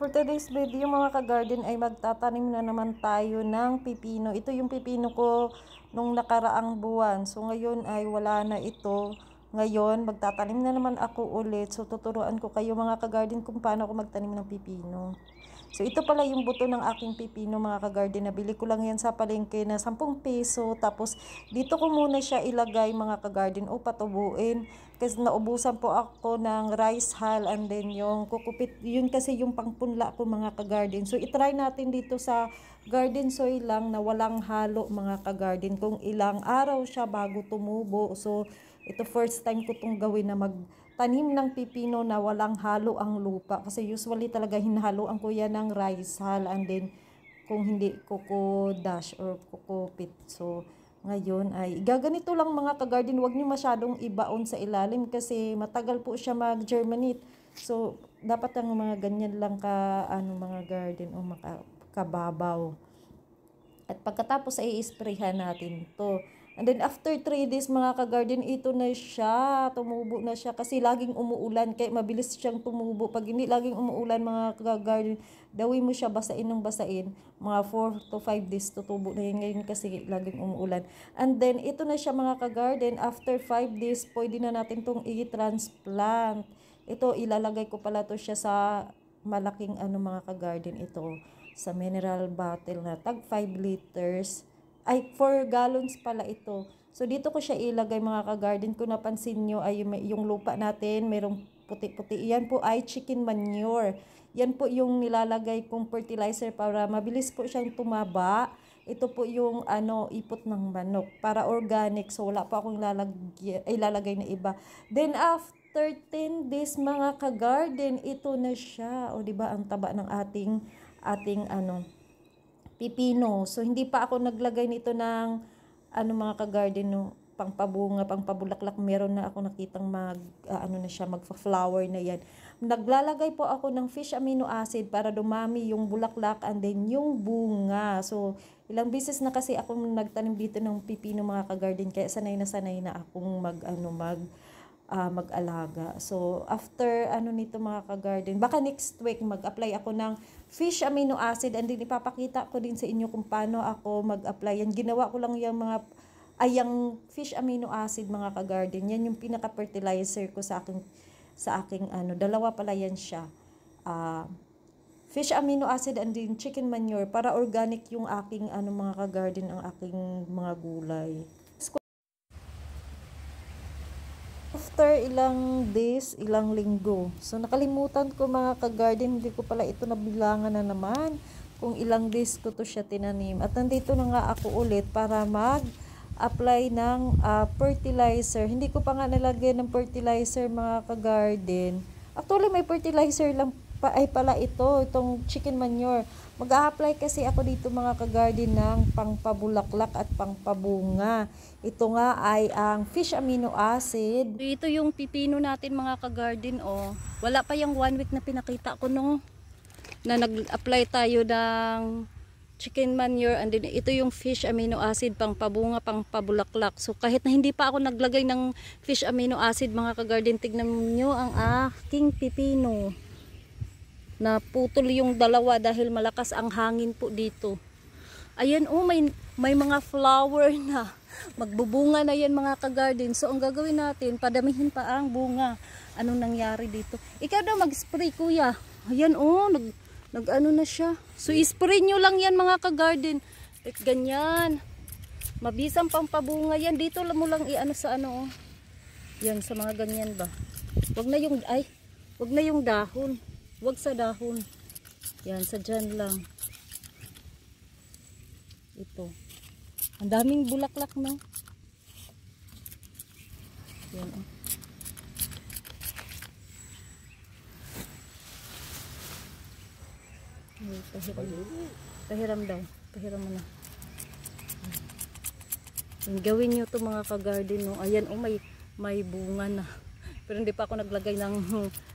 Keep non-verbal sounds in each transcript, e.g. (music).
For today's video mga ka-garden ay magtatanim na naman tayo ng pipino. Ito yung pipino ko nung nakaraang buwan. So ngayon ay wala na ito. Ngayon magtatanim na naman ako ulit. So tuturuan ko kayo mga ka-garden kung paano ako magtanim ng pipino. So ito pala yung buto ng aking pipino mga kagarden. Nabili ko lang yan sa palengke na 10 peso. Tapos dito ko muna siya ilagay mga kagarden o patubuin. Kasi naubusan po ako ng rice hull and then yung kukupit. Yun kasi yung pangpunla ko mga kagarden. So itry natin dito sa garden soil lang na walang halo mga kagarden. Kung ilang araw siya bago tumubo. So ito first time ko tong gawin na mag tanim ng pipino na walang halo ang lupa. Kasi usually talaga hinahaloan ang yan ng rice hull and then kung hindi coco dash or coco pit. So, ngayon ay gaganito lang mga ka-garden. Huwag niyo masyadong ibaon sa ilalim kasi matagal po siya mag-germinate. So, dapat ang mga ganyan lang ka, ano, mga garden o makababaw. At pagkatapos ay isprayhan natin to And then after 3 days mga ka-garden, ito na siya. Tumubo na siya kasi laging umuulan. Kaya mabilis siyang tumubo. Pag hindi laging umuulan mga ka-garden, dawi mo siya basain ng basain. Mga 4 to 5 days tutubo na yan ngayon kasi laging umuulan. And then ito na siya mga ka-garden. After 5 days, pwede na natin itong i-transplant. Ito, ilalagay ko pala to siya sa malaking ano mga ka-garden ito. Sa mineral bottle na tag 5 liters ay 4 gallons pala ito. So dito ko siya ilagay mga ka-garden. Kung napansin niyo ay yung, lupa natin, mayroong puti-puti. Yan po ay chicken manure. Yan po yung nilalagay kong fertilizer para mabilis po siyang tumaba. Ito po yung ano, ipot ng manok para organic. So wala po akong ilalagay, ilalagay na iba. Then after 13 days mga ka-garden, ito na siya. O di ba ang taba ng ating ating ano, pipino. So, hindi pa ako naglagay nito ng ano mga ka-garden, no, pangpabunga, pangpabulaklak. Meron na ako nakitang mag, uh, ano na siya, magfa-flower na yan. Naglalagay po ako ng fish amino acid para dumami yung bulaklak and then yung bunga. So, ilang beses na kasi ako nagtanim dito ng pipino mga ka-garden. Kaya sanay na sanay na akong mag, ano, mag, uh, mag-alaga. So, after ano nito mga ka-garden, baka next week mag-apply ako ng fish amino acid and din ipapakita ko din sa inyo kung paano ako mag-apply. Yan, ginawa ko lang yung mga ay yung fish amino acid mga ka-garden. Yan yung pinaka-fertilizer ko sa aking sa aking ano, dalawa pala yan siya. Uh, fish amino acid and din chicken manure para organic yung aking ano mga ka-garden ang aking mga gulay. ilang days, ilang linggo. So, nakalimutan ko mga ka-garden, hindi ko pala ito nabilangan na naman kung ilang days ko to siya tinanim. At nandito na nga ako ulit para mag apply ng uh, fertilizer. Hindi ko pa nga nalagyan ng fertilizer mga ka-garden. Actually, may fertilizer lang pa, ay pala ito, itong chicken manure. Mag-a-apply kasi ako dito mga kagarden ng pangpabulaklak at pangpabunga. Ito nga ay ang fish amino acid. Ito yung pipino natin mga kagarden oh. Wala pa yung one week na pinakita ko nung na nag-apply tayo ng chicken manure and then ito yung fish amino acid pangpabunga, pangpabulaklak. So kahit na hindi pa ako naglagay ng fish amino acid mga kagarden, tignan nyo ang aking pipino naputol yung dalawa dahil malakas ang hangin po dito. Ayan oh, may, may mga flower na. Magbubunga na yan mga kagarden. So ang gagawin natin, padamihin pa ang bunga. Anong nangyari dito? Ikaw daw mag-spray kuya. Ayan oh, nag, nag ano na siya. So spray nyo lang yan mga kagarden. Like ganyan. Mabisang pampabunga yan. Dito mo lang iano sa ano oh. Yan sa mga ganyan ba. Wag na yung ay, wag na yung dahon wag sa dahon yan sa dyan lang ito ang daming bulaklak na yan oh. Ay, pahiram. pahiram daw pahiram mo na And gawin nyo to mga ka-garden no. ayan oh may, may bunga na (laughs) pero hindi pa ako naglagay ng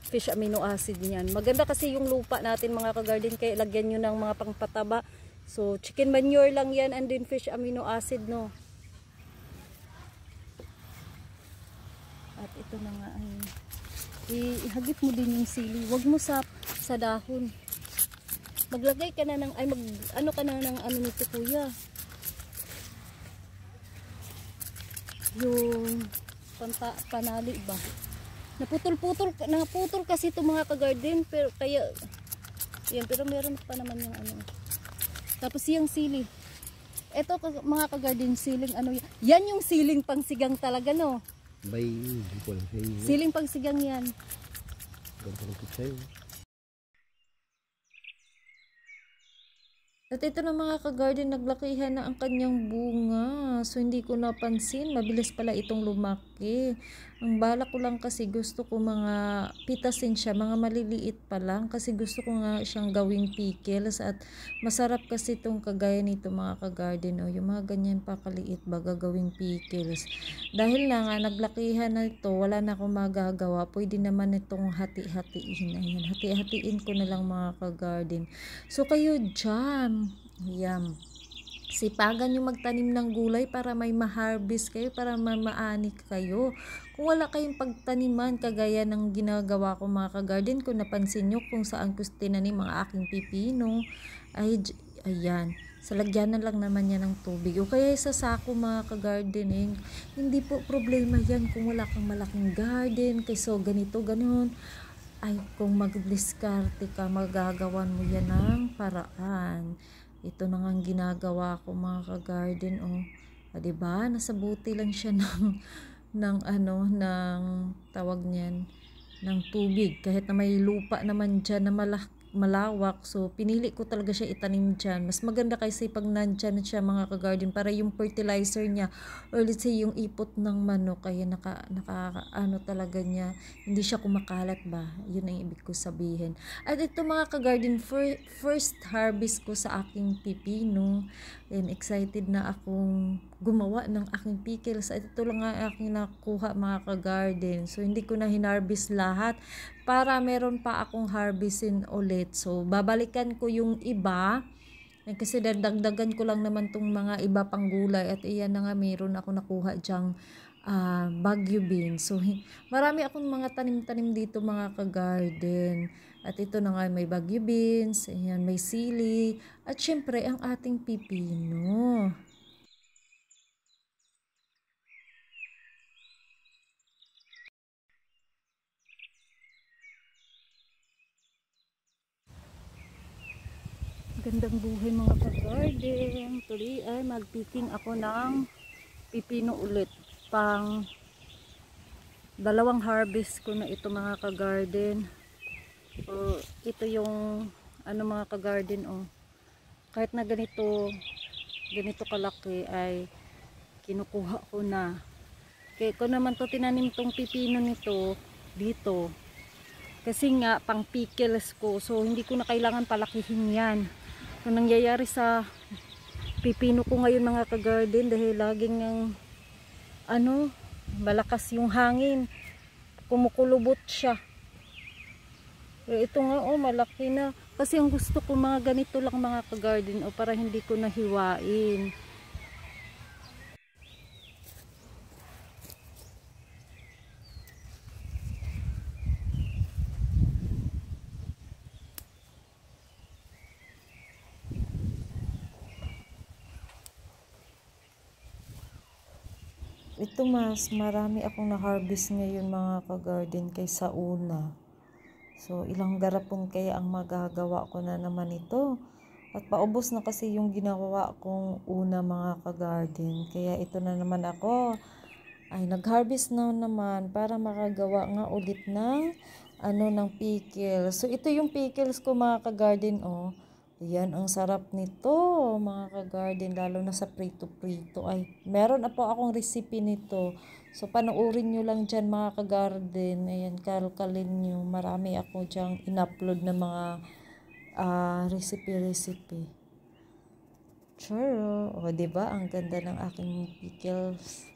fish amino acid niyan. Maganda kasi yung lupa natin mga kagarden kaya lagyan niyo ng mga pangpataba. So chicken manure lang yan and then fish amino acid no. At ito na nga ay ihagit mo din yung sili. Huwag mo sa sa dahon. Maglagay ka na ng ay mag ano ka na ng ano nito kuya. Yung panta, panali ba? naputol-putol naputol kasi itong mga kagarden pero kaya yan pero meron pa naman yung ano tapos yung sili ito mga kagarden siling ano yan, yan yung siling pangsigang talaga no bay siling pangsigang yan at ito na mga kagarden, naglakihan na ang kanyang bunga. So hindi ko napansin, mabilis pala itong lumaki malaki. Ang balak ko lang kasi gusto ko mga pitasin siya, mga maliliit pa lang kasi gusto ko nga siyang gawing pickles at masarap kasi itong kagaya nito mga kagarden o oh. yung mga ganyan pa kaliit baga gawing pickles. Dahil na nga naglakihan na ito, wala na akong magagawa. Pwede naman itong hati-hatiin. Ayan, hati-hatiin ko na lang mga kagarden. So kayo dyan. Yum sipagan yung magtanim ng gulay para may ma-harvest kayo, para mamaani kayo. Kung wala kayong pagtaniman, kagaya ng ginagawa ko mga ka-garden, kung napansin nyo kung saan ko tinanim mga aking pipino, ay, ayan, salagyanan lang naman yan ng tubig. O kaya sa sako mga ka-gardening, eh, hindi po problema yan kung wala kang malaking garden, kayso ganito, ganun. Ay, kung mag-bliskarte ka, magagawan mo yan ng paraan. Ito na nga ang ginagawa ko mga ka-garden oh. Ah, 'Di Nasa buti lang siya (laughs) ng ng ano ng tawag niyan ng tubig kahit na may lupa naman diyan na malak malawak. So, pinili ko talaga siya itanim dyan. Mas maganda kasi pag nandyan siya mga kagarden para yung fertilizer niya or let's say yung ipot ng manok ay naka, naka ano talaga niya. Hindi siya kumakalat ba? Yun ang ibig ko sabihin. At ito mga kagarden, fir first harvest ko sa aking pipino. And excited na akong gumawa ng aking pickle. Sa ito lang ang aking nakuha mga ka-garden. So, hindi ko na hinarvest lahat para meron pa akong harvestin ulit. So, babalikan ko yung iba. kasi dadagdagan ko lang naman tong mga iba pang gulay at iyan na nga meron ako nakuha dyang uh, ah, bagyo beans. So, marami akong mga tanim-tanim dito mga ka-garden. At ito na nga may bagyo beans, ayan, may sili, at syempre ang ating pipino. Magandang buhay mga ka-garden. Tuloy ay mag-picking ako ng pipino ulit. Pang dalawang harvest ko na ito mga ka-garden. So, ito yung ano mga ka-garden oh. Kahit na ganito ganito kalaki ay kinukuha ko na. Kaya ko naman to tinanim tong pipino nito dito. Kasi nga pang pickles ko. So hindi ko na kailangan palakihin 'yan na nangyayari sa pipino ko ngayon mga kagarden dahil laging ng ano, malakas yung hangin kumukulubot siya pero eh, ito nga oh malaki na kasi ang gusto ko mga ganito lang mga kagarden oh, para hindi ko nahiwain Ito mas marami akong na-harvest ngayon mga ka-garden kaysa una. So ilang garapon kaya ang magagawa ko na naman ito. At paubos na kasi yung ginawa kong una mga ka-garden. Kaya ito na naman ako ay nag-harvest na naman para makagawa nga ulit ng ano ng pickles. So ito yung pickles ko mga ka-garden oh. Yan, ang sarap nito mga ka-garden, lalo na sa prito-prito. Ay, meron na po akong recipe nito. So, panoorin nyo lang dyan mga ka-garden. Ayan, kalkalin nyo. Marami ako dyang in-upload na mga recipe-recipe. Ah, uh, Charo! O, ba diba? Ang ganda ng aking pickles.